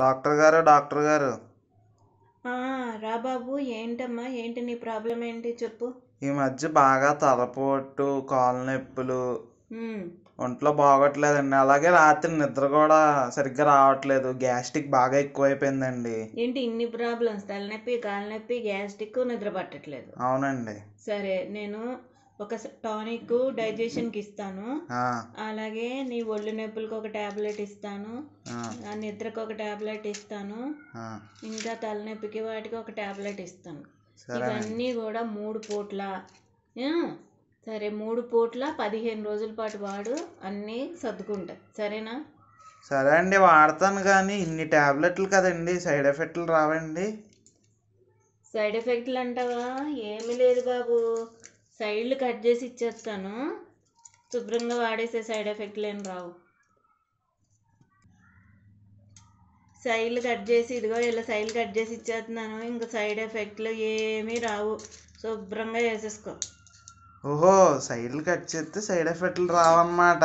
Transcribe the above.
doctor గారు doctor గారు రా బాబు ఏంటమ్మా ఏంటి నీ ప్రాబ్లం ఏంటి చెప్పు ఈ మధ్య బాగా తలపోటు కాళ్ళ నొప్పులు ఒంట్లో బాగోట్లేదండి అలాగే రాత్రి నిద్ర కూడా సరిగ్గా రావట్లేదు గ్యాస్ట్రిక్ బాగా ఎక్కువైపోయిందండి ఏంటి ఇన్ని ప్రాబ్లమ్స్ తలనొప్పి నొప్పి గ్యాస్ట్రిక్ నిద్ర పట్టట్లేదు అవునండి సరే నేను ఒక టానిక్ డైజెషన్ కి ఇస్తాను అలాగే నీ ఒళ్ళు నొప్పులకు ఒక టాబ్లెట్ ఇస్తాను ఆ నిద్రకు ఒక టాబ్లెట్ ఇస్తాను ఇంకా తలనొప్పికి వాటికి ఒక టాబ్లెట్ ఇస్తాను ఇవన్నీ కూడా మూడు పూట్ల సరే మూడు పూట్ల పదిహేను రోజుల పాటు వాడు అన్నీ సర్దుకుంటాయి సరేనా సరే అండి వాడతాను కానీ ఇన్ని ట్యాబ్లెట్లు కదండి సైడ్ ఎఫెక్ట్లు రావండి సైడ్ ఎఫెక్ట్లు అంటావా ఏమీ లేదు బాబు సైడ్లు కట్ చేసి ఇచ్చేస్తాను శుభ్రంగా వాడేసే సైడ్ ఎఫెక్ట్లు ఏం రావు సైడ్లు కట్ చేసి ఇదిగో ఇలా సైడ్లు కట్ చేసి ఇచ్చేస్తున్నాను ఇంకా సైడ్ ఎఫెక్ట్లు ఏమీ రావు శుభ్రంగా వేసేసుకో ఓహో సైడ్లు కట్ చేస్తే సైడ్ ఎఫెక్ట్లు రావన్నమాట